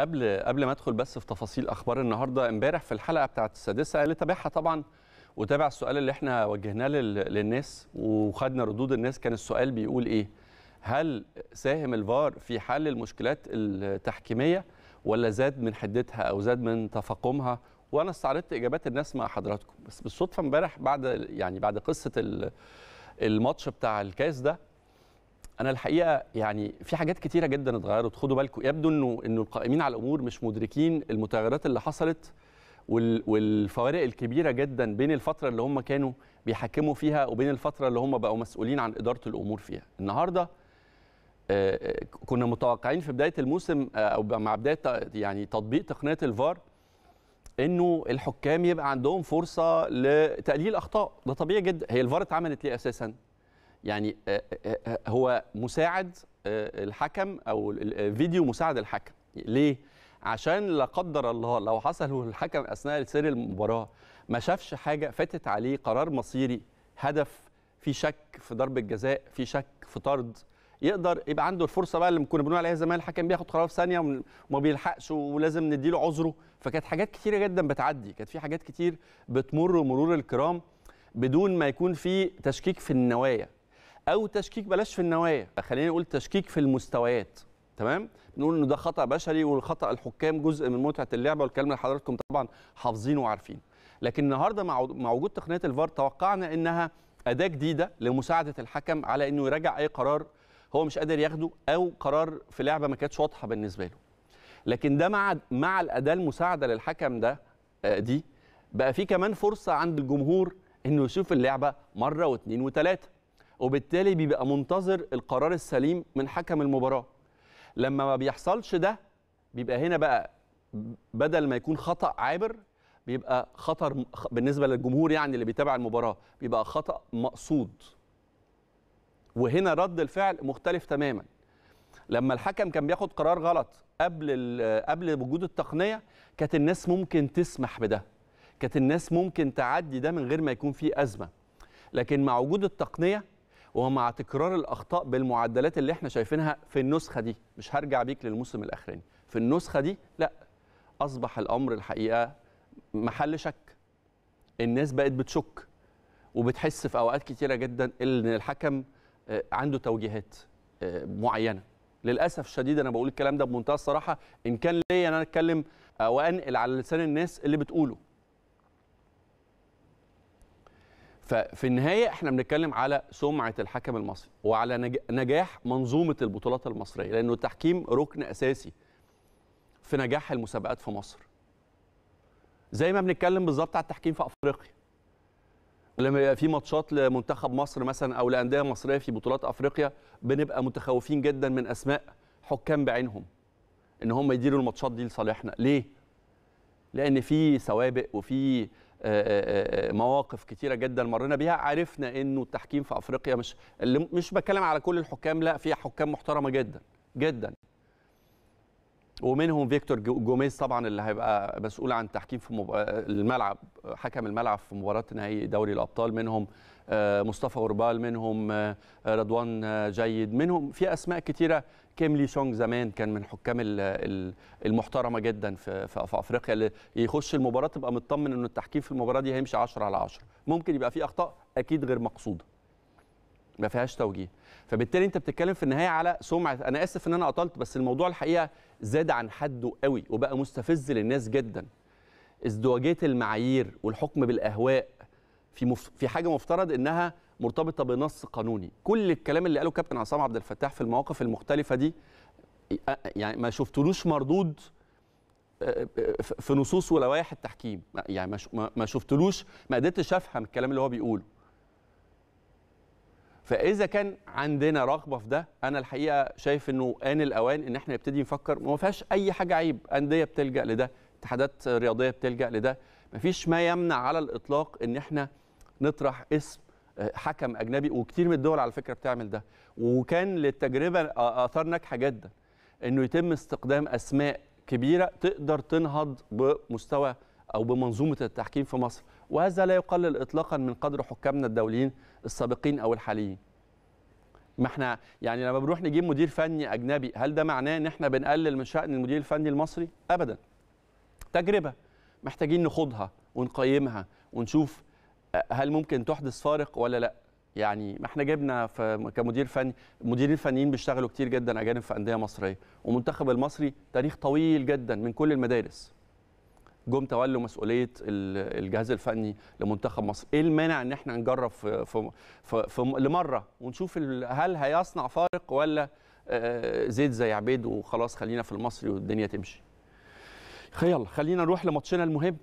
قبل قبل ما ادخل بس في تفاصيل اخبار النهارده امبارح في الحلقه بتاعه السادسه اللي تابعها طبعا وتابع السؤال اللي احنا وجهناه للناس وخدنا ردود الناس كان السؤال بيقول ايه هل ساهم الفار في حل المشكلات التحكيميه ولا زاد من حدتها او زاد من تفاقمها وانا استعرضت اجابات الناس مع حضراتكم بس بالصدفه امبارح بعد يعني بعد قصه الماتش بتاع الكاس ده انا الحقيقه يعني في حاجات كتيره جدا اتغيرت خدوا بالكم يبدو انه انه القائمين على الامور مش مدركين المتغيرات اللي حصلت والفوارق الكبيره جدا بين الفتره اللي هم كانوا بيحكموا فيها وبين الفتره اللي هم بقوا مسؤولين عن اداره الامور فيها النهارده آه، آه، كنا متوقعين في بدايه الموسم آه، او مع بدايه يعني تطبيق تقنيه الفار انه الحكام يبقى عندهم فرصه لتقليل اخطاء ده طبيعي جدا هي الفار اتعملت ليه اساسا يعني آه، آه، آه، هو مساعد الحكم او الفيديو مساعد الحكم ليه عشان لا قدر الله لو حصل الحكم اثناء سير المباراه ما شافش حاجه فاتت عليه قرار مصيري هدف في شك في ضربه جزاء في شك في طرد يقدر يبقى عنده الفرصه بقى اللي كنا بنقول عليها زمان الحكم بياخد قرار في ثانيه وما بيلحقش ولازم نديله عذره فكانت حاجات كتيره جدا بتعدي كانت في حاجات كتير بتمر مرور الكرام بدون ما يكون في تشكيك في النوايا او تشكيك بلاش في النوايا خلينا نقول تشكيك في المستويات تمام نقول ان ده خطا بشري والخطا الحكام جزء من متعه اللعبه والكلام اللي حضراتكم طبعا حافظينه وعارفينه لكن النهارده مع وجود تقنيه الفار توقعنا انها اداه جديده لمساعده الحكم على انه يراجع اي قرار هو مش قادر ياخده او قرار في لعبه ما كانتش واضحه بالنسبه له لكن ده مع مع الاداه المساعده للحكم ده آه، دي بقى في كمان فرصه عند الجمهور انه يشوف اللعبه مره واثنين وثلاثه وبالتالي بيبقى منتظر القرار السليم من حكم المباراه لما ما بيحصلش ده بيبقى هنا بقى بدل ما يكون خطا عابر بيبقى خطر بالنسبه للجمهور يعني اللي بيتابع المباراه بيبقى خطا مقصود وهنا رد الفعل مختلف تماما لما الحكم كان بياخد قرار غلط قبل آه، قبل وجود التقنيه كانت الناس ممكن تسمح بده كانت الناس ممكن تعدي ده من غير ما يكون في ازمه لكن مع وجود التقنيه ومع تكرار الاخطاء بالمعدلات اللي احنا شايفينها في النسخه دي مش هرجع بيك للموسم الاخراني في النسخه دي لا اصبح الامر الحقيقه محل شك الناس بقت بتشك وبتحس في اوقات كتيره جدا ان الحكم آه، عنده توجيهات آه، معينه للاسف الشديد انا بقول الكلام ده بمنتهى الصراحه ان كان ليا انا اتكلم آه، وانقل على لسان الناس اللي بتقوله ففي النهايه احنا بنتكلم على سمعه الحكم المصري وعلى نجاح منظومه البطولات المصريه لانه التحكيم ركن اساسي في نجاح المسابقات في مصر زي ما بنتكلم بالظبط على التحكيم في افريقيا لما يبقى في ماتشات لمنتخب مصر مثلا او لانديه مصريه في بطولات افريقيا بنبقى متخوفين جدا من اسماء حكام بعينهم ان هم يديروا الماتشات دي لصالحنا ليه لان في سوابق وفي آه، آه، آه، مواقف كتيره جدا مرينا بيها عرفنا انه التحكيم في افريقيا مش مش بتكلم على كل الحكام لا في حكام محترمه جدا جدا ومنهم فيكتور جوميز طبعا اللي هيبقى مسؤول عن تحكيم في مب... الملعب حكم الملعب في مباراه نهائي دوري الابطال منهم آه، مصطفى اوربال منهم آه، رضوان آه، جيد منهم في اسماء كتيره كيم لي شونج زمان كان من حكام المحترمه جدا في في افريقيا اللي يخش المباراه تبقى مطمن انه التحكيم في المباراه دي هيمشي 10 على 10 ممكن يبقى في اخطاء اكيد غير مقصوده ما فيهاش توجيه فبالتالي انت بتتكلم في النهايه على سمعه انا اسف ان انا اطلت بس الموضوع الحقيقه زاد عن حده قوي وبقى مستفز للناس جدا ازدواجيه المعايير والحكم بالاهواء في مف... في حاجه مفترض انها مرتبطه بنص قانوني كل الكلام اللي قاله كابتن عصام عبد الفتاح في المواقف المختلفه دي يعني ما شفتلوش مردود في نصوص ولوائح التحكيم يعني ما شفتلوش ما قدرتش افهم الكلام اللي هو بيقوله فاذا كان عندنا رغبه في ده انا الحقيقه شايف انه ان الاوان ان احنا نبتدي نفكر ما فيهاش اي حاجه عيب انديه بتلجا لده اتحادات رياضيه بتلجا لده ما فيش ما يمنع على الاطلاق ان احنا نطرح اسم آه، حكم اجنبي وكتير من الدول على فكره بتعمل ده وكان للتجربه آه، اثار ناجحه جدا انه يتم استقدام اسماء كبيره تقدر تنهض بمستوى او بمنظومه التحكيم في مصر وهذا لا يقلل اطلاقا من قدر حكامنا الدوليين السابقين او الحاليين ما احنا يعني لما بنروح نجيب مدير فني اجنبي هل ده معناه ان احنا بنقلل من شان المدير الفني المصري ابدا تجربه محتاجين نخوضها ونقيمها ونشوف آه، هل ممكن تحدث فارق ولا لا يعني ما احنا جبنا في كمدير فني مديرين فنيين بيشتغلوا كتير جدا اجانب في انديه مصريه ومنتخب المصري تاريخ طويل جدا من كل المدارس جم تولوا مسؤوليه الجهاز الفني لمنتخب مصر ايه المانع ان احنا نجرب في في, في, في لمره ونشوف هل هيصنع فارق ولا آه، زيد زي عبيد وخلاص خلينا في المصري والدنيا تمشي يلا خلينا نروح لماتشنا المهم